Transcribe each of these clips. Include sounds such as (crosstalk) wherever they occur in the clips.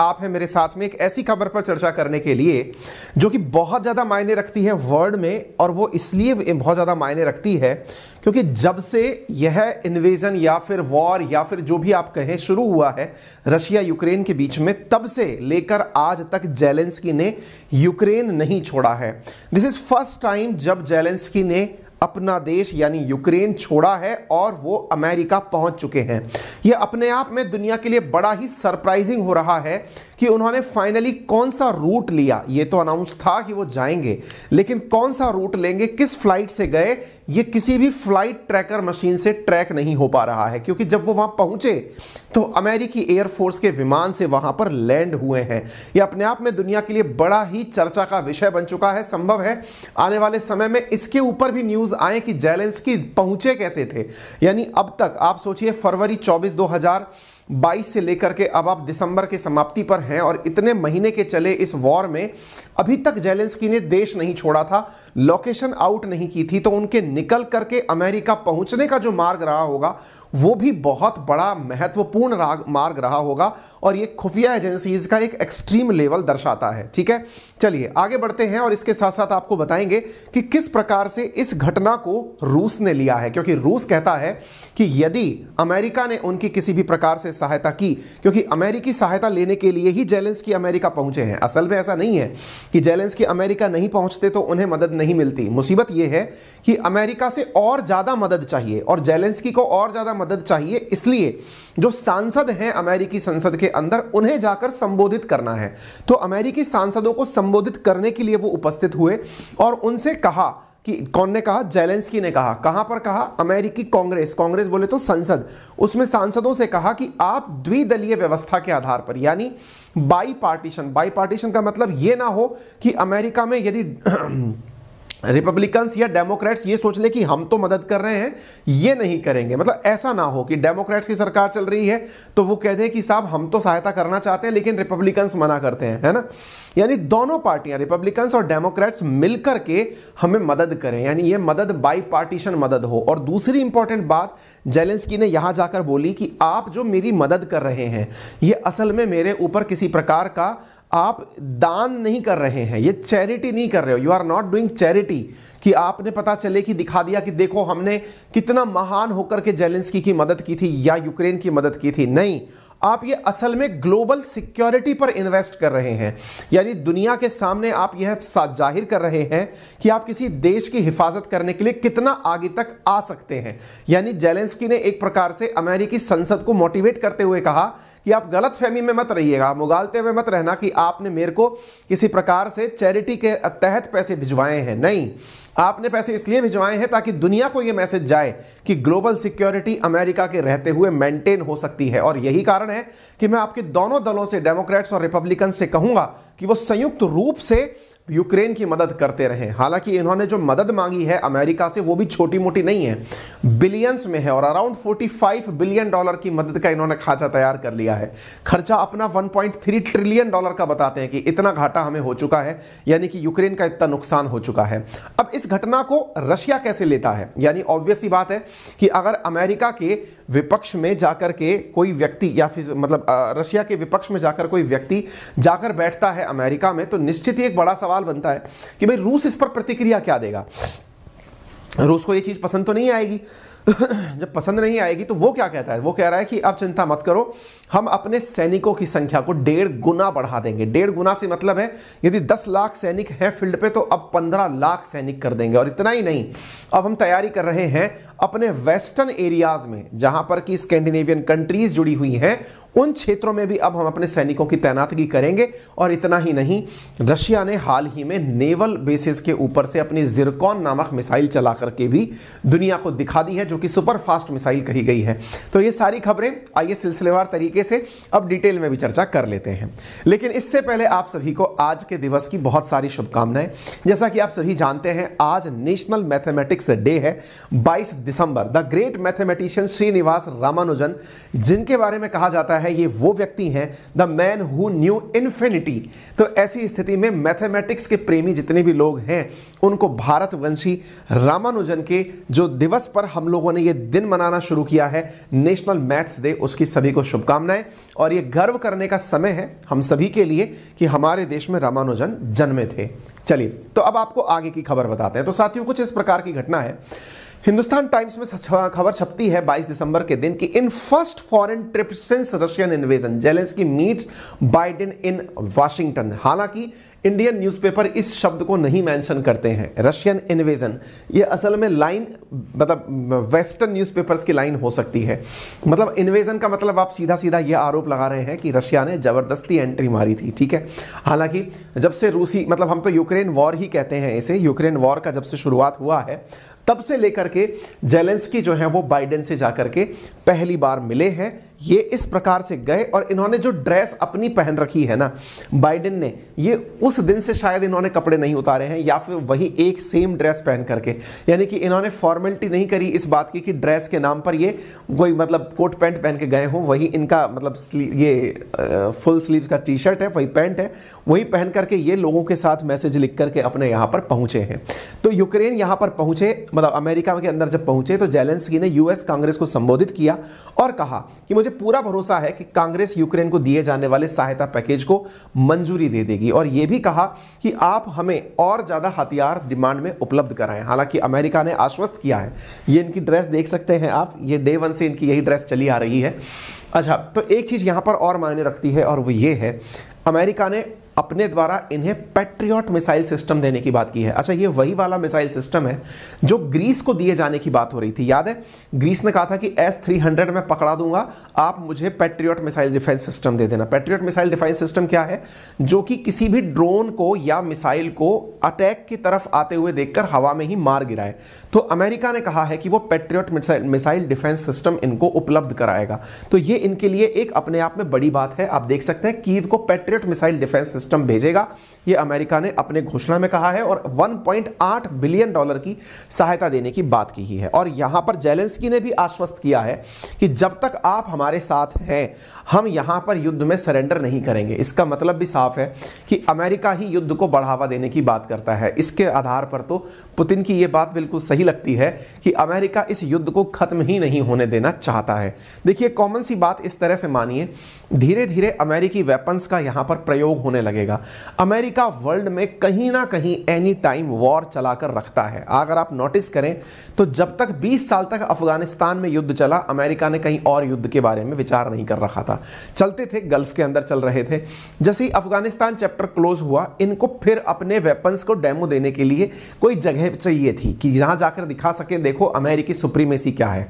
आप हैं मेरे साथ में एक ऐसी खबर पर चर्चा करने के लिए जो कि बहुत ज़्यादा मायने रखती है वर्ल्ड में और वो इसलिए बहुत ज़्यादा मायने रखती है क्योंकि जब से यह इन्वेजन या फिर वॉर या फिर जो भी आप कहें शुरू हुआ है रशिया यूक्रेन के बीच में तब से लेकर आज तक जेलेंस्की ने यूक्रेन नहीं छोड़ा है दिस इज़ फर्स्ट टाइम जब जेलेंस्की ने अपना देश यानी यूक्रेन छोड़ा है और वो अमेरिका पहुंच चुके हैं यह अपने आप में दुनिया के लिए बड़ा ही सरप्राइजिंग हो रहा है कि उन्होंने फाइनली कौन सा रूट लिया ये तो अनाउंस था कि वो जाएंगे लेकिन कौन सा रूट लेंगे किस फ्लाइट से गए ये किसी भी फ्लाइट ट्रैकर मशीन से ट्रैक नहीं हो पा रहा है क्योंकि जब वो वहां पहुंचे तो अमेरिकी एयरफोर्स के विमान से वहां पर लैंड हुए हैं यह अपने आप में दुनिया के लिए बड़ा ही चर्चा का विषय बन चुका है संभव है आने वाले समय में इसके ऊपर भी न्यूज आए कि की पहुंचे कैसे थे यानी अब तक आप सोचिए फरवरी चौबीस दो 22 से लेकर के अब आप दिसंबर के समाप्ति पर हैं और इतने महीने के चले इस वॉर में अभी तक जेलेंस्की ने देश नहीं छोड़ा था लोकेशन आउट नहीं की थी तो उनके निकल करके अमेरिका पहुंचने का जो मार्ग रहा होगा वो भी बहुत बड़ा महत्वपूर्ण मार्ग रहा होगा और ये खुफिया एजेंसीज का एक एक्सट्रीम लेवल दर्शाता है ठीक है चलिए आगे बढ़ते हैं और इसके साथ साथ आपको बताएंगे कि किस प्रकार से इस घटना को रूस ने लिया है क्योंकि रूस कहता है कि यदि अमेरिका ने उनकी किसी भी प्रकार से से सहायता की क्योंकि अमेरिकी सहायता लेने के लिए ही जेलेंस की अमेरिका पहुंचे हैं असल में ऐसा नहीं है कि जेलेंस की अमेरिका नहीं पहुंचते तो उन्हें मदद नहीं मिलती मुसीबत यह है कि अमेरिका से और ज़्यादा मदद चाहिए और जेलेंस्की को और ज़्यादा मदद चाहिए इसलिए जो सांसद हैं अमेरिकी संसद के अंदर उन्हें जाकर संबोधित करना है तो अमेरिकी सांसदों को संबोधित करने के लिए वो उपस्थित हुए और उनसे कहा कि कौन ने कहा जेलेंस्की ने कहा कहां पर कहा अमेरिकी कांग्रेस कांग्रेस बोले तो संसद उसमें सांसदों से कहा कि आप द्विदलीय व्यवस्था के आधार पर यानी बाई पार्टीशन बाई पार्टीशन का मतलब यह ना हो कि अमेरिका में यदि रिपब्लिकन्स या डेमोक्रेट्स ये सोच ले कि हम तो मदद कर रहे हैं ये नहीं करेंगे मतलब ऐसा ना हो कि डेमोक्रेट्स की सरकार चल रही है तो वो कह दें कि साहब हम तो सहायता करना चाहते हैं लेकिन रिपब्लिकन्स मना करते हैं है ना यानी दोनों पार्टियां रिपब्लिकन्स और डेमोक्रेट्स मिलकर के हमें मदद करें यानी ये मदद बाई पार्टीशन मदद हो और दूसरी इंपॉर्टेंट बात जेलेंसकी ने यहाँ जाकर बोली कि आप जो मेरी मदद कर रहे हैं ये असल में मेरे ऊपर किसी प्रकार का आप दान नहीं कर रहे हैं ये चैरिटी नहीं कर रहे हो you are not doing charity कि आपने पता चले कि दिखा दिया कि देखो हमने कितना महान होकर के जेलेंस्की की मदद की थी या यूक्रेन की मदद की थी नहीं आप ये असल में ग्लोबल सिक्योरिटी पर इन्वेस्ट कर रहे हैं यानी दुनिया के सामने आप यह जाहिर कर रहे हैं कि आप किसी देश की हिफाजत करने के लिए कितना आगे तक आ सकते हैं यानी जेलेंसकी ने एक प्रकार से अमेरिकी संसद को मोटिवेट करते हुए कहा कि आप गलत फहमी में मत रहिएगा मुगालते हुए मत रहना कि आपने मेरे को किसी प्रकार से चैरिटी के तहत पैसे भिजवाए हैं नहीं आपने पैसे इसलिए भिजवाए हैं ताकि दुनिया को यह मैसेज जाए कि ग्लोबल सिक्योरिटी अमेरिका के रहते हुए मेंटेन हो सकती है और यही कारण है कि मैं आपके दोनों दलों से डेमोक्रेट्स और रिपब्लिकन से कहूंगा कि वो संयुक्त रूप से यूक्रेन की मदद करते रहे हालांकि इन्होंने जो मदद मांगी है अमेरिका से वो भी छोटी मोटी नहीं है बिलियंस में है और अराउंड 45 बिलियन डॉलर की मदद का इन्होंने खाचा तैयार कर लिया है खर्चा अपना 1.3 ट्रिलियन डॉलर का बताते हैं कि इतना घाटा हमें हो चुका है यानी कि यूक्रेन का इतना नुकसान हो चुका है अब इस घटना को रशिया कैसे लेता है यानी ऑब्वियस बात है कि अगर अमेरिका के विपक्ष में जाकर के कोई व्यक्ति या फिर मतलब रशिया के विपक्ष में जाकर कोई व्यक्ति जाकर बैठता है अमेरिका में तो निश्चित ही एक बड़ा सवाल सवाल बनता है कि भाई रूस इस पर प्रतिक्रिया क्या देगा रूस को ये चीज़ पसंद तो नहीं आएगी (coughs) जब पसंद नहीं आएगी तो वो क्या कहता है वो कह रहा है कि अब चिंता मत करो हम अपने सैनिकों की संख्या को डेढ़ गुना बढ़ा देंगे डेढ़ गुना से मतलब है यदि दस लाख सैनिक है फील्ड पे तो अब पंद्रह लाख सैनिक कर देंगे और इतना ही नहीं अब हम तैयारी कर रहे हैं अपने वेस्टर्न एरियाज में जहां पर कि स्कैंडिनेवियन कंट्रीज जुड़ी हुई हैं उन क्षेत्रों में भी अब हम अपने सैनिकों की तैनातगी करेंगे और इतना ही नहीं रशिया ने हाल ही में नेवल बेसिस के ऊपर से अपनी जिरकॉन नामक मिसाइल चला करके भी दुनिया को दिखा दी है जो कि सुपर फास्ट मिसाइल कही गई है तो ये सारी खबरें आइए सिलसिलेवार तरीके से अब डिटेल में भी चर्चा कर लेते हैं लेकिन इससे पहले आप सभी को आज के दिवस की बहुत सारी शुभकामनाएं जैसा कि आप सभी जानते हैं आज नेशनल मैथमेटिक्स डे है 22 दिसंबर the great mathematician Srinivasa Ramanujan जिनके बारे में कहा जाता है ये वो व्यक्ति हैं the man who knew infinity तो ऐसी स्थिति में मैथमेटिक्स के प्रेमी जितने भी लोग हैं उनको भारतवंशी रामानुजन के जो दिवस पर हम लोग लोगों ने ये दिन मनाना शुरू किया है नेशनल मैथ्स डे उसकी सभी को शुभकामनाएं और ये गर्व करने का समय है हम सभी के लिए कि हमारे देश में रामानुजन जन्मे थे चलिए तो अब आपको आगे की खबर बताते हैं तो साथियों कुछ इस प्रकार की घटना है हिंदुस्तान टाइम्स में खबर छपती है 22 दिसंबर के दिन कि in first foreign trip since Russian invasion की मीट्स बाइडेन इन वाशिंगटन हालांकि इंडियन न्यूज़पेपर इस शब्द को नहीं मेंशन करते हैं रशियन इन्वेजन ये असल में लाइन मतलब वेस्टर्न न्यूज़पेपर्स की लाइन हो सकती है मतलब इन्वेजन का मतलब आप सीधा सीधा ये आरोप लगा रहे हैं कि रशिया ने ज़बरदस्ती एंट्री मारी थी ठीक है हालांकि जब से रूसी मतलब हम तो यूक्रेन वॉर ही कहते हैं इसे यूक्रेन वॉर का जब से शुरुआत हुआ है तब से लेकर के जेलेंस्की जो है वो बाइडेन से जाकर के पहली बार मिले हैं ये इस प्रकार से गए और इन्होंने जो ड्रेस अपनी पहन रखी है ना बाइडेन ने ये उस दिन से शायद इन्होंने कपड़े नहीं उतारे हैं या फिर वही एक सेम ड्रेस पहन करके यानी कि इन्होंने फॉर्मेलिटी नहीं करी इस बात की कि ड्रेस के नाम पर ये कोई मतलब कोट पैंट पहन के गए हों वही इनका मतलब ये फुल स्लीव का टी शर्ट है वही पैंट है वही पहन करके ये लोगों के साथ मैसेज लिख करके अपने यहाँ पर पहुँचे हैं तो यूक्रेन यहाँ पर पहुँचे मतलब अमेरिका के अंदर जब पहुँचे तो जेलेंसकी ने यूएस कांग्रेस को संबोधित किया और कहा कि मुझे पूरा भरोसा है कि कांग्रेस यूक्रेन को दिए जाने वाले सहायता पैकेज को मंजूरी दे देगी और यह भी कहा कि आप हमें और ज़्यादा हथियार डिमांड में उपलब्ध कराएं हालांकि अमेरिका ने आश्वस्त किया है ये इनकी ड्रेस देख सकते हैं आप ये डे वन से इनकी यही ड्रेस चली आ रही है अच्छा तो एक चीज़ यहां पर और मायने रखती है और वो ये है अमेरिका ने अपने द्वारा इन्हें पैट्रियॉट मिसाइल सिस्टम देने की बात की है अच्छा ये वही वाला मिसाइल सिस्टम है जो ग्रीस को दिए जाने की बात हो रही थी याद है ग्रीस ने कहा था कि एस थ्री हंड्रेड में पकड़ा दूंगा आप मुझे पैट्रियॉट मिसाइल डिफेंस सिस्टम दे देना पैट्रियॉट मिसाइल डिफेंस सिस्टम क्या है जो कि किसी भी ड्रोन को या मिसाइल को अटैक की तरफ आते हुए देखकर हवा में ही मार गिराए तो अमेरिका ने कहा है कि वो पैट्रियट मिसाइल डिफेंस सिस्टम इनको उपलब्ध कराएगा तो ये इनके लिए एक अपने आप में बड़ी बात है आप देख सकते हैं कीव को पैट्रियट मिसाइल डिफेंस सिस्टम भेजेगा ये अमेरिका ने अपने घोषणा में कहा है और 1.8 बिलियन डॉलर की सहायता देने की बात की है और यहां पर जेलेंस्की ने भी आश्वस्त किया है कि जब तक आप हमारे साथ हैं हम यहां पर युद्ध में सरेंडर नहीं करेंगे इसका मतलब भी साफ है कि अमेरिका ही युद्ध को बढ़ावा देने की बात करता है इसके आधार पर तो पुतिन की यह बात बिल्कुल सही लगती है कि अमेरिका इस युद्ध को खत्म ही नहीं होने देना चाहता है देखिए कॉमन सी बात इस तरह से मानिए धीरे धीरे अमेरिकी वेपन्स का यहां पर प्रयोग होने लगा लगेगा अमेरिका वर्ल्ड में कहीं ना कहीं एनी टाइम वॉर चलाकर रखता है अगर आप नोटिस करें तो जब तक 20 साल तक अफगानिस्तान में युद्ध चला अमेरिका ने कहीं और युद्ध के बारे में विचार नहीं कर रखा था चलते थे गल्फ के अंदर चल रहे थे जैसे ही अफगानिस्तान चैप्टर क्लोज हुआ इनको फिर अपने वेपन्स को डेमो देने के लिए कोई जगह चाहिए थी कि यहाँ जाकर दिखा सके देखो अमेरिकी सुप्रीमेसी क्या है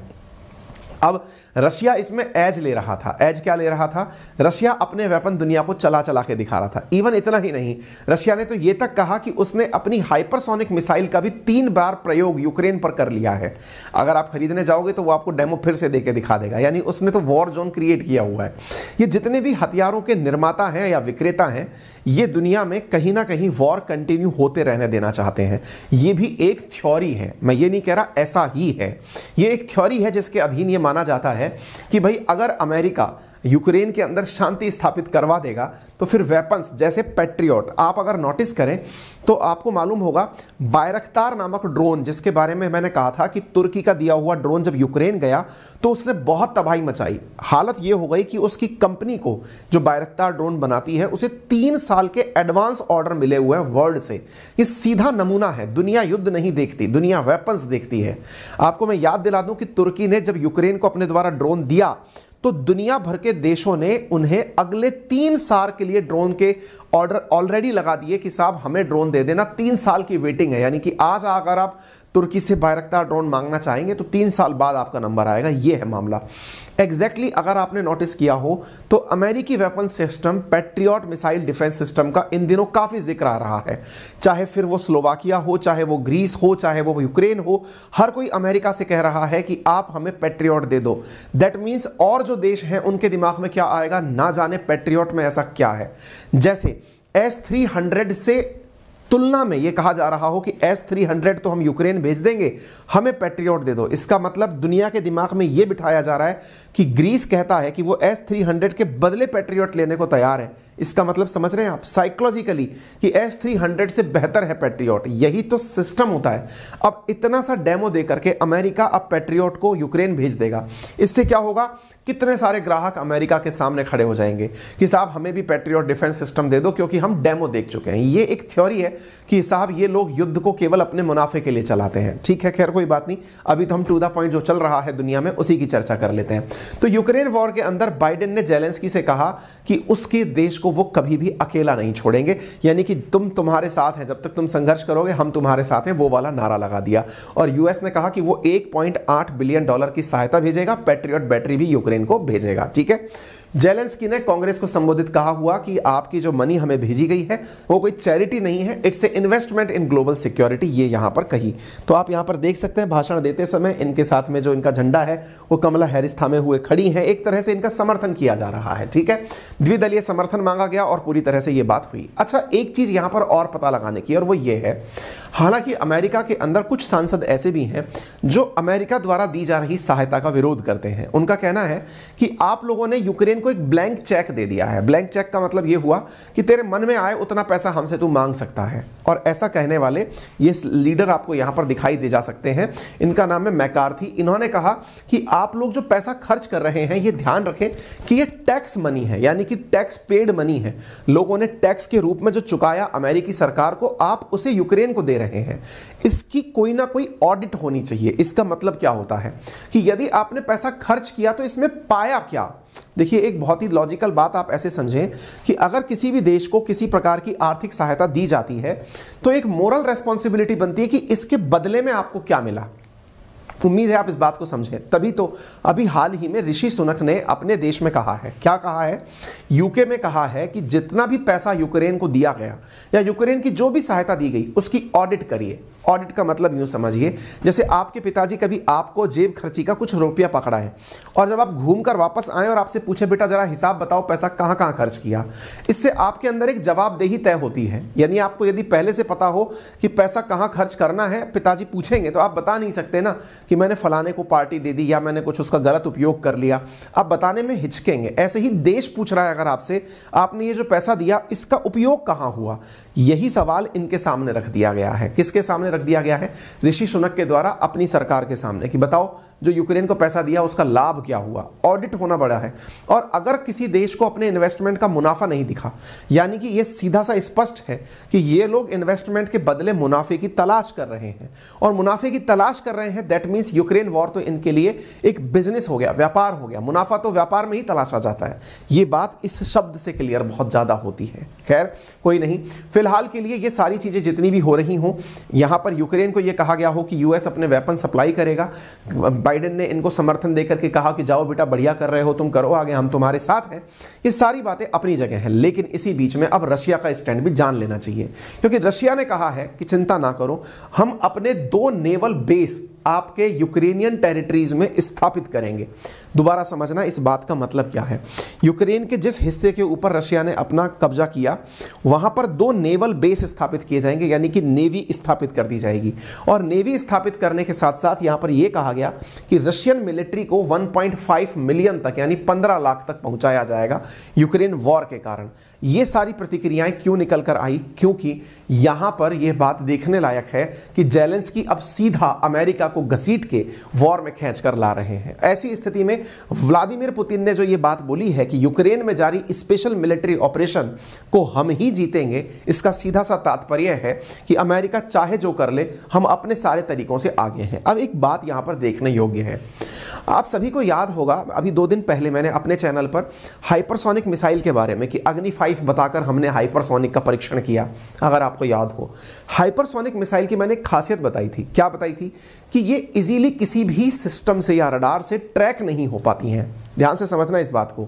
अब रशिया इसमें एज ले रहा था एज क्या ले रहा था रशिया अपने वेपन दुनिया को चला चला के दिखा रहा था इवन इतना ही नहीं रशिया ने तो ये तक कहा कि उसने अपनी हाइपरसोनिक मिसाइल का भी तीन बार प्रयोग यूक्रेन पर कर लिया है अगर आप खरीदने जाओगे तो वो आपको डेमो फिर से देकर दिखा देगा यानी उसने तो वॉर जोन क्रिएट किया हुआ है ये जितने भी हथियारों के निर्माता हैं या विक्रेता हैं ये दुनिया में कहीं ना कहीं वॉर कंटिन्यू होते रहने देना चाहते हैं ये भी एक थ्योरी है मैं ये नहीं कह रहा ऐसा ही है ये एक थ्योरी है जिसके अधीन ये माना जाता है है कि भाई अगर अमेरिका यूक्रेन के अंदर शांति स्थापित करवा देगा तो फिर वेपन्स जैसे पेट्रियोट आप अगर नोटिस करें तो आपको मालूम होगा बायरख्तार नामक ड्रोन जिसके बारे में मैंने कहा था कि तुर्की का दिया हुआ ड्रोन जब यूक्रेन गया तो उसने बहुत तबाही मचाई हालत ये हो गई कि उसकी कंपनी को जो बायरख्तार ड्रोन बनाती है उसे तीन साल के एडवांस ऑर्डर मिले हुए हैं वर्ल्ड से ये सीधा नमूना है दुनिया युद्ध नहीं देखती दुनिया वेपन्स देखती है आपको मैं याद दिला दूं कि तुर्की ने जब यूक्रेन को अपने द्वारा ड्रोन दिया तो दुनिया भर के देशों ने उन्हें अगले तीन साल के लिए ड्रोन के ऑर्डर ऑलरेडी लगा दिए कि साहब हमें ड्रोन दे देना तीन साल की वेटिंग है यानी कि आज अगर आप तुर्की से बायरकता ड्रोन मांगना चाहेंगे तो तीन साल बाद आपका नंबर आएगा ये है मामला एग्जैक्टली exactly अगर आपने नोटिस किया हो तो अमेरिकी weapon system Patriot missile defence system का इन दिनों काफ़ी जिक्र आ रहा है चाहे फिर वो स्लोवाकिया हो चाहे वो ग्रीस हो चाहे वो यूक्रेन हो हर कोई अमेरिका से कह रहा है कि आप हमें पेट्रियॉट दे दो दैट मीन्स और जो देश हैं उनके दिमाग में क्या आएगा ना जाने पेट्रियॉट में ऐसा क्या है जैसे एस थ्री हंड्रेड से तुलना में ये कहा जा रहा हो कि एस थ्री हंड्रेड तो हम यूक्रेन भेज देंगे हमें पेट्रियट दे दो इसका मतलब दुनिया के दिमाग में ये बिठाया जा रहा है कि ग्रीस कहता है कि वो एस थ्री हंड्रेड के बदले पेट्रियट लेने को तैयार है इसका मतलब समझ रहे हैं आप साइकोलॉजिकली कि एस थ्री हंड्रेड से बेहतर है पेट्रियॉट यही तो सिस्टम होता है अब इतना सा डेमो दे करके अमेरिका अब पेट्रियट को यूक्रेन भेज देगा इससे क्या होगा कितने सारे ग्राहक अमेरिका के सामने खड़े हो जाएंगे कि साहब हमें भी पेट्रियट डिफेंस सिस्टम दे दो क्योंकि हम डेमो देख चुके हैं ये एक थ्योरी है कि साहब ये लोग युद्ध को केवल अपने मुनाफे के लिए चलाते हैं ठीक है खैर कोई बात नहीं अभी तो हम टू द पॉइंट जो चल रहा है दुनिया में उसी की चर्चा कर लेते हैं तो यूक्रेन वॉर के अंदर बाइडेन ने जेलेंसकी से कहा कि उसके देश को वो कभी भी अकेला नहीं छोड़ेंगे यानी कि तुम तुम्हारे साथ हैं जब तक तुम संघर्ष करोगे हम तुम्हारे साथ हैं वो वाला नारा लगा दिया और यूएस ने कहा कि वो एक बिलियन डॉलर की सहायता भेजेगा पेट्रियट बैटरी भी यूक्रेन को भेजेगा ठीक है जेलेंस्की ने कांग्रेस को संबोधित कहा हुआ कि आपकी जो मनी हमें भेजी गई है वो कोई चैरिटी नहीं है it's a investment in global security ये यहां पर कही तो आप यहां पर देख सकते हैं भाषण देते समय इनके साथ में जो इनका झंडा है वो कमला हैरिस थामे हुए खड़ी हैं एक तरह से इनका समर्थन किया जा रहा है ठीक है द्विदलीय समर्थन मांगा गया और पूरी तरह से ये बात हुई अच्छा एक चीज़ यहां पर और पता लगाने की और वो ये है हालांकि अमेरिका के अंदर कुछ सांसद ऐसे भी हैं जो अमेरिका द्वारा दी जा रही सहायता का विरोध करते हैं उनका कहना है कि आप लोगों ने यूक्रेन इनको एक ब्लैंक चेक दे दिया है ब्लैंक चेक का मतलब ये हुआ कि तेरे मन में आए उतना पैसा हमसे तू मांग सकता है और ऐसा कहने वाले ये लीडर आपको यहाँ पर दिखाई दे जा सकते हैं इनका नाम है मैकार्थी इन्होंने कहा कि आप लोग जो पैसा खर्च कर रहे हैं ये ध्यान रखें कि ये टैक्स मनी है यानी कि टैक्स पेड मनी है लोगों ने टैक्स के रूप में जो चुकाया अमेरिकी सरकार को आप उसे यूक्रेन को दे रहे हैं इसकी कोई ना कोई ऑडिट होनी चाहिए इसका मतलब क्या होता है कि यदि आपने पैसा खर्च किया तो इसमें पाया क्या देखिए एक बहुत ही लॉजिकल बात आप ऐसे समझें कि अगर किसी भी देश को किसी प्रकार की आर्थिक सहायता दी जाती है तो एक मोरल रेस्पॉन्सिबिलिटी बनती है कि इसके बदले में आपको क्या मिला उम्मीद है आप इस बात को समझें तभी तो अभी हाल ही में ऋषि सुनक ने अपने देश में कहा है क्या कहा है यूके में कहा है कि जितना भी पैसा यूक्रेन को दिया गया या यूक्रेन की जो भी सहायता दी गई उसकी ऑडिट करिए ऑडिट का मतलब यूँ समझिए जैसे आपके पिताजी कभी आपको जेब खर्ची का कुछ रुपया पकड़ा है और जब आप घूम कर वापस आए और आपसे पूछे बेटा जरा हिसाब बताओ पैसा कहाँ कहाँ खर्च किया इससे आपके अंदर एक जवाबदेही तय होती है यानी आपको यदि पहले से पता हो कि पैसा कहाँ खर्च करना है पिताजी पूछेंगे तो आप बता नहीं सकते ना कि मैंने फलाने को पार्टी दे दी या मैंने कुछ उसका गलत उपयोग कर लिया आप बताने में हिचकेंगे ऐसे ही देश पूछ रहा है अगर आपसे आपने ये जो पैसा दिया इसका उपयोग कहाँ हुआ यही सवाल इनके सामने रख दिया गया है किसके सामने रख दिया गया है ऋषि सुनक के द्वारा अपनी सरकार के सामने कि बताओ जो यूक्रेन को पैसा दिया उसका लाभ क्या हुआ ऑडिट होना बड़ा है और अगर किसी देश को अपने इन्वेस्टमेंट का मुनाफा नहीं दिखा यानी कि यह सीधा सा स्पष्ट है कि ये लोग इन्वेस्टमेंट के बदले मुनाफे की तलाश कर रहे हैं और मुनाफे की तलाश कर रहे हैं दैट मीन्स यूक्रेन वॉर तो इनके लिए एक बिजनेस हो गया व्यापार हो गया मुनाफा तो व्यापार में ही तलाशा जाता है ये बात इस शब्द से क्लियर बहुत ज़्यादा होती है खैर कोई नहीं फिलहाल के लिए ये सारी चीज़ें जितनी भी हो रही हों यहाँ पर यूक्रेन को ये कहा गया हो कि यूएस अपने वेपन सप्लाई करेगा बाइडेन ने इनको समर्थन देकर के कहा कि जाओ बेटा बढ़िया कर रहे हो तुम करो आगे हम तुम्हारे साथ हैं ये सारी बातें अपनी जगह हैं लेकिन इसी बीच में अब रशिया का स्टैंड भी जान लेना चाहिए क्योंकि रशिया ने कहा है कि चिंता ना करो हम अपने दो नेवल बेस आपके यूक्रेनियन टेरिटरीज में स्थापित करेंगे दोबारा समझना इस बात का मतलब क्या है यूक्रेन के जिस हिस्से के ऊपर रशिया ने अपना कब्जा किया वहां पर दो नेवल बेस स्थापित किए जाएंगे यानी कि नेवी स्थापित कर दी जाएगी और नेवी स्थापित करने के साथ साथ यहां पर यह कहा गया कि रशियन मिलिट्री को 1.5 मिलियन तक यानी 15 लाख तक पहुंचाया जाएगा यूक्रेन वॉर के कारण ये सारी प्रतिक्रियाएं क्यों निकल कर आई क्योंकि यहां पर यह बात देखने लायक है कि जेलेंस की अब सीधा अमेरिका को घसीट के वॉर में खींच कर ला रहे हैं ऐसी स्थिति में व्लादिमीर पुतिन ने जो ये बात बोली है कि यूक्रेन में जारी स्पेशल मिलिट्री ऑपरेशन को हम ही जीतेंगे इसका सीधा सा तात्पर्य है कि अमेरिका चाहे जो कर ले हम अपने सारे तरीकों से आगे हैं अब एक बात यहाँ पर देखने योग्य है आप सभी को याद होगा अभी दो दिन पहले मैंने अपने चैनल पर हाइपरसोनिक मिसाइल के बारे में कि अग्नि फाइव बताकर हमने हाइपरसोनिक का परीक्षण किया अगर आपको याद हो हाइपरसोनिक मिसाइल की मैंने खासियत बताई थी क्या बताई थी कि ये इजीली किसी भी सिस्टम से या रडार से ट्रैक नहीं हो पाती हैं ध्यान से समझना इस बात को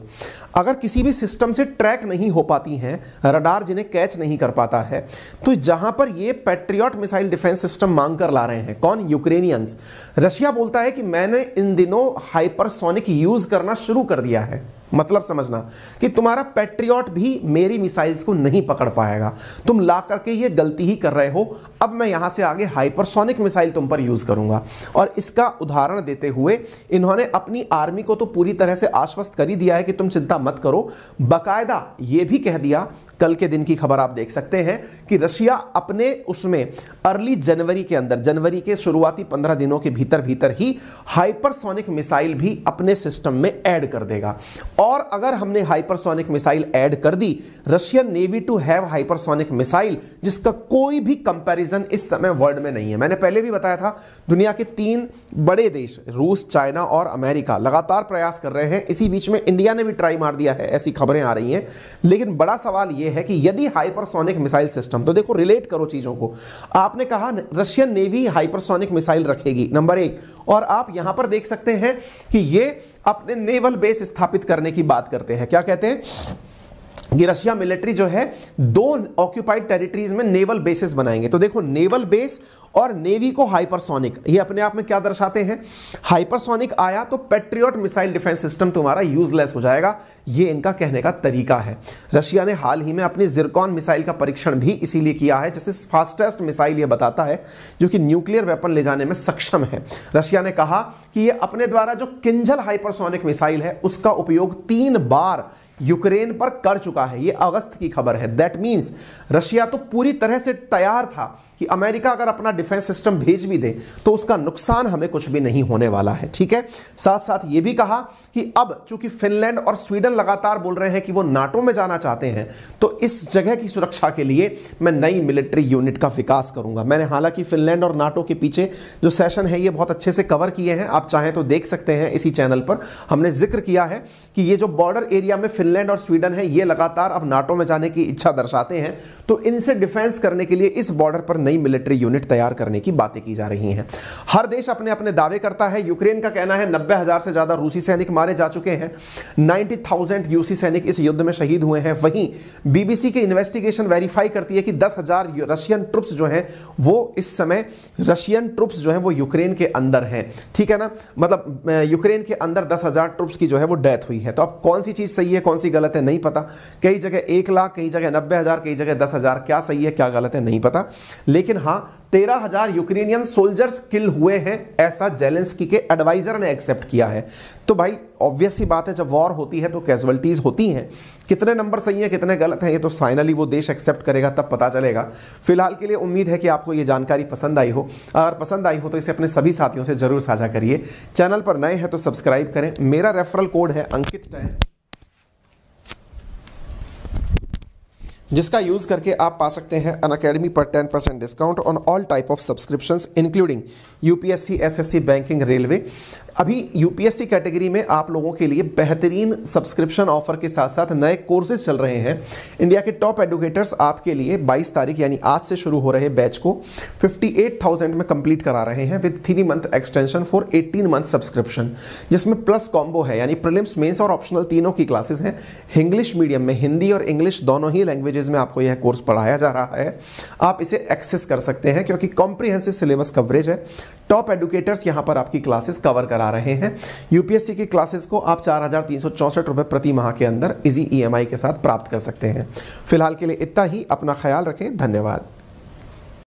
अगर किसी भी सिस्टम से ट्रैक नहीं हो पाती हैं रडार जिन्हें कैच नहीं कर पाता है तो जहां पर ये पेट्रियॉट मिसाइल डिफेंस सिस्टम मांग कर ला रहे हैं कौन यूक्रेनियंस रशिया बोलता है कि मैंने इन दिनों हाइपरसोनिक यूज करना शुरू कर दिया है मतलब समझना कि तुम्हारा पैट्रियट भी मेरी मिसाइल्स को नहीं पकड़ पाएगा तुम ला करके ये गलती ही कर रहे हो अब मैं यहां से आगे हाइपरसोनिक मिसाइल तुम पर यूज़ करूंगा और इसका उदाहरण देते हुए इन्होंने अपनी आर्मी को तो पूरी तरह तरह से आश्वस्त कर ही दिया है कि तुम चिंता मत करो बाकायदा यह भी कह दिया कल के दिन की खबर आप देख सकते हैं कि रशिया अपने उसमें अर्ली जनवरी के अंदर जनवरी के शुरुआती पंद्रह दिनों के भीतर भीतर ही हाइपरसोनिक मिसाइल भी अपने सिस्टम में ऐड कर देगा और अगर हमने हाइपरसोनिक मिसाइल ऐड कर दी Russian navy to have hypersonic missile जिसका कोई भी कंपैरिजन इस समय वर्ल्ड में नहीं है मैंने पहले भी बताया था दुनिया के तीन बड़े देश रूस चाइना और अमेरिका लगातार प्रयास कर रहे हैं इसी बीच में इंडिया ने भी ट्राई मार दिया है ऐसी खबरें आ रही हैं लेकिन बड़ा सवाल यह ये है कि यदि हाइपरसोनिक मिसाइल सिस्टम तो देखो रिलेट करो चीज़ों को आपने कहा रशियन नेवी हाइपरसोनिक मिसाइल रखेगी नंबर एक और आप यहां पर देख सकते हैं कि ये अपने नेवल बेस स्थापित करने की बात करते हैं क्या कहते हैं कि रशिया मिलिट्री जो है दो ऑक्यूपाइड टेरिटरीज में नेवल बेसिस बनाएंगे तो देखो नेवल बेस और नेवी को हाइपरसोनिक ये अपने आप में क्या दर्शाते हैं हाइपरसोनिक आया तो पेट्रियट मिसाइल डिफेंस सिस्टम तुम्हारा यूजलेस हो जाएगा ये इनका कहने का तरीका है रशिया ने हाल ही में अपनी जिरकॉन मिसाइल का परीक्षण भी इसीलिए किया है जिसे फास्टेस्ट मिसाइल ये बताता है जो कि न्यूक्लियर वेपन ले जाने में सक्षम है रशिया ने कहा कि ये अपने द्वारा जो किंजल हाइपरसोनिक मिसाइल है उसका उपयोग तीन बार यूक्रेन पर कर चुका है ये अगस्त की खबर है दैट मीन्स रशिया तो पूरी तरह से तैयार था कि अमेरिका अगर अपना डिफेंस सिस्टम भेज भी दे तो उसका नुकसान हमें कुछ भी नहीं होने वाला है ठीक है साथ साथ ये भी कहा कि अब चूंकि फिनलैंड और स्वीडन लगातार बोल रहे हैं कि वो नाटो में जाना चाहते हैं तो इस जगह की सुरक्षा के लिए मैं नई मिलिट्री यूनिट का विकास करूंगा मैंने हालांकि फिनलैंड और नाटो के पीछे जो सेशन है ये बहुत अच्छे से कवर किए हैं आप चाहें तो देख सकते हैं इसी चैनल पर हमने जिक्र किया है कि ये जो बॉर्डर एरिया में फिनलैंड और स्वीडन है ये लगातार अब नाटो में जाने की इच्छा दर्शाते हैं तो इनसे डिफेंस करने के लिए इस बॉर्डर पर नई मिलिट्री यूनिट तैयार करने की बातें की जा रही हैं हर देश अपने अपने दावे करता है यूक्रेन का कहना है नब्बे से ज्यादा रूसी सैनिक मारे जा चुके हैं नाइनटी थाउजेंड सैनिक इस युद्ध में शहीद हुए हैं वहीं बीबीसी की इन्वेस्टिगेशन वेरीफाई करती है कि दस रशियन ट्रुप्स जो हैं वो इस समय रशियन ट्रुप्स जो हैं वो यूक्रेन के अंदर हैं ठीक है ना मतलब यूक्रेन के अंदर दस हजार ट्रुप्स की जो है वो डेथ हुई है तो अब कौन सी चीज सही है कौन कौन सी गलत है नहीं पता कई जगह एक लाख कई जगह नब्बे हज़ार कई जगह दस हज़ार क्या सही है क्या गलत है नहीं पता लेकिन हाँ तेरह हज़ार यूक्रेनियन सोल्जर्स किल हुए हैं ऐसा जेलेंस्की के एडवाइज़र ने एक्सेप्ट किया है तो भाई ऑब्वियस ही बात है जब वॉर होती है तो कैजुअलिटीज़ होती हैं कितने नंबर सही है कितने गलत हैं ये तो फाइनली वो देश एक्सेप्ट करेगा तब पता चलेगा फिलहाल के लिए उम्मीद है कि आपको ये जानकारी पसंद आई हो अगर पसंद आई हो तो इसे अपने सभी साथियों से ज़रूर साझा करिए चैनल पर नए हैं तो सब्सक्राइब करें मेरा रेफरल कोड है अंकित टैन जिसका यूज़ करके आप पा सकते हैं अन अकेडमी पर ten percent discount on all type of subscriptions including UPSC SSC banking railway अभी यूपीएससी कैटेगरी में आप लोगों के लिए बेहतरीन सब्सक्रिप्शन ऑफर के साथ साथ नए कोर्सेज चल रहे हैं इंडिया के टॉप एडुकेटर्स आपके लिए 22 तारीख यानी आज से शुरू हो रहे बैच को 58,000 में कंप्लीट करा रहे हैं with three month extension for 18 month subscription जिसमें प्लस कॉम्बो है यानी प्रिलिम्स मेन्स और ऑप्शनल तीनों की क्लासेस हैं इंग्लिश मीडियम में हिंदी और इंग्लिश दोनों ही लैंग्वेजेस में आपको यह कोर्स पढ़ाया जा रहा है आप इसे एक्सेस कर सकते हैं क्योंकि कॉम्प्रिहेंसिव सिलेबस कवरेज है टॉप एडुकेटर्स यहाँ पर आपकी क्लासेस कवर करा करा रहे हैं यूपीएससी की क्लासेस को आप चार हज़ार प्रति माह के अंदर इजी ईएमआई e के साथ प्राप्त कर सकते हैं फिलहाल के लिए इतना ही अपना ख्याल रखें धन्यवाद